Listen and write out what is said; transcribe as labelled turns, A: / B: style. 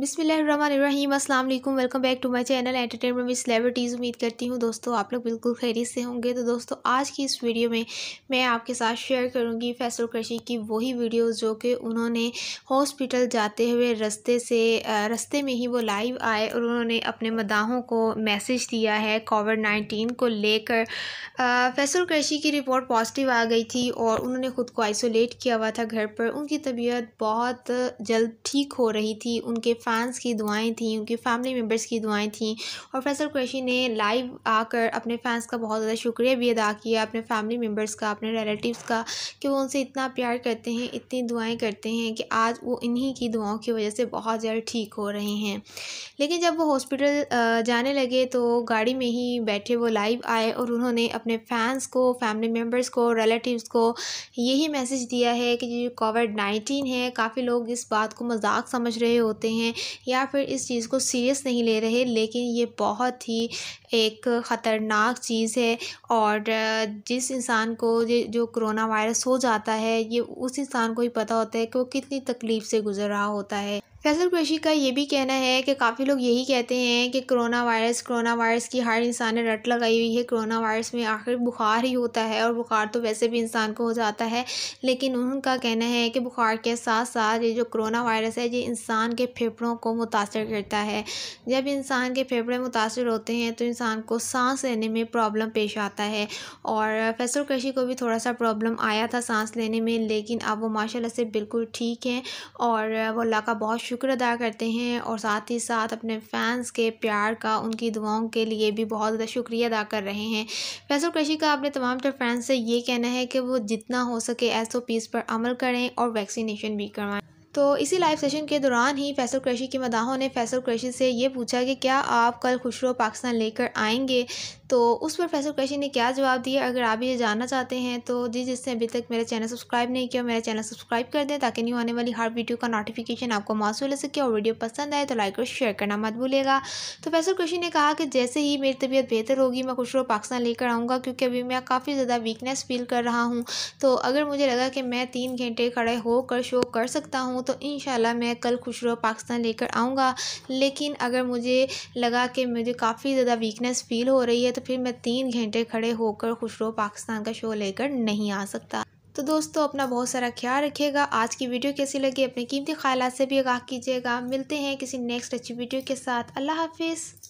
A: बिसमीम अस्सलाम वालेकुम welcome back to my channel entertainment में सेलिब्रिटीज़ उम्मीद करती हूँ दोस्तों आप लोग बिल्कुल खैरियत से होंगे तो दोस्तों आज की इस वीडियो में मैं आपके साथ शेयर करूँगी फैसल कृषि की वही वीडियो जो कि उन्होंने हॉस्पिटल जाते हुए रस्ते से रस्ते में ही वो लाइव आए और उन्होंने अपने मदाहों को मैसेज दिया है कोविड नाइन्टीन को लेकर फैसल कृषि की रिपोर्ट पॉजिटिव आ गई थी और उन्होंने ख़ुद को आइसोलेट किया हुआ था घर पर उनकी तबीयत बहुत जल्द ठीक हो रही थी उनके फ़ैंस की दुआएं थी उनके फैमिली मेम्बर्स की दुआएं थी और फैसल कुरैशी ने लाइव आकर अपने फ़ैंस का बहुत ज़्यादा शुक्रिया भी अदा किया अपने फैमिली मेम्बर्स का अपने रिलेटिव्स का कि वो उनसे इतना प्यार करते हैं इतनी दुआएँ करते हैं कि आज वो इन्हीं की दुआओं की वजह से बहुत ज़्यादा ठीक हो रहे हैं लेकिन जब वो हॉस्पिटल जाने लगे तो गाड़ी में ही बैठे वो लाइव आए और उन्होंने अपने फ़ैंस को फैमिली मेम्बर्स को रिलेटिव्स को यही मैसेज दिया है कि जो कोविड नाइन्टीन है काफ़ी लोग इस बात को मजाक समझ रहे होते हैं या फिर इस चीज़ को सीरियस नहीं ले रहे लेकिन ये बहुत ही एक ख़तरनाक चीज़ है और जिस इंसान को जो कोरोना वायरस हो जाता है ये उस इंसान को ही पता होता है कि वो कितनी तकलीफ़ से गुज़र रहा होता है फैसल कुरैशी का ये भी कहना है कि काफ़ी लोग यही कहते हैं कि कोरोना वायरस कोरोना वायरस की हर इंसान ने रट लगाई हुई है कोरोना वायरस में आखिर बुखार ही होता है और बुखार तो वैसे भी इंसान को हो जाता है लेकिन उनका कहना है कि बुखार के साथ साथ ये जो कोरोना वायरस है ये इंसान के फेफड़ों को मुतासर करता है जब इंसान के फेफड़े मुतासर होते हैं तो इंसान को सांस लेने में प्रॉब्लम पेश आता है और फैसल कुरैशी को भी थोड़ा सा प्रॉब्लम आया था सांस लेने में लेकिन अब वो माशाल्लाह से बिल्कुल ठीक हैं और वो अल्लाह का बहुत शुक्र अदा करते हैं और साथ ही साथ अपने फैंस के प्यार का उनकी दुआओं के लिए भी बहुत ज़्यादा शुक्रिया अदा कर रहे हैं फैसल कृषि का अपने तमाम तर फैंस से ये कहना है कि वो जितना हो सके एस ओ पीज़ पर अमल करें और वैक्सीनेशन भी करवाएँ तो इसी लाइव सेशन के दौरान ही फैसल क्रैशी की मदाहों ने फैसल क्रैशी से ये पूछा कि क्या आप कल खुशरो पाकिस्तान लेकर आएंगे तो उस पर फैसल क्रैशी ने क्या जवाब दिया अगर आप ये जानना चाहते हैं तो जी जिसने अभी तक मेरा चैनल सब्सक्राइब नहीं किया मेरा चैनल सब्सक्राइब कर दें ताकि न्यू आने वाली हर वीडियो का नोटिफिकेशन आपको मौसू ले सके और वीडियो पसंद आए तो लाइक और शेयर करना मत भूलेगा तो फैसल क्रैशी ने कहा कि जैसे ही मेरी तबीयत बेहतर होगी मैं खुशरो पाकिस्तान लेकर आऊँगा क्योंकि अभी मैं काफ़ी ज़्यादा वीकनेस फील कर रहा हूँ तो अगर मुझे लगा कि मैं तीन घंटे खड़े होकर शो कर सकता हूँ तो इन मैं कल खुशरो पाकिस्तान लेकर आऊँगा लेकिन अगर मुझे लगा कि मुझे काफ़ी ज़्यादा वीकनेस फील हो रही है तो फिर मैं तीन घंटे खड़े होकर खुशरो पाकिस्तान का शो लेकर नहीं आ सकता तो दोस्तों अपना बहुत सारा ख्याल रखिएगा आज की वीडियो कैसी लगी अपने कीमती ख्याल से भी आगाह कीजिएगा मिलते हैं किसी नेक्स्ट अच्छी वीडियो के साथ अल्लाह हाफिज़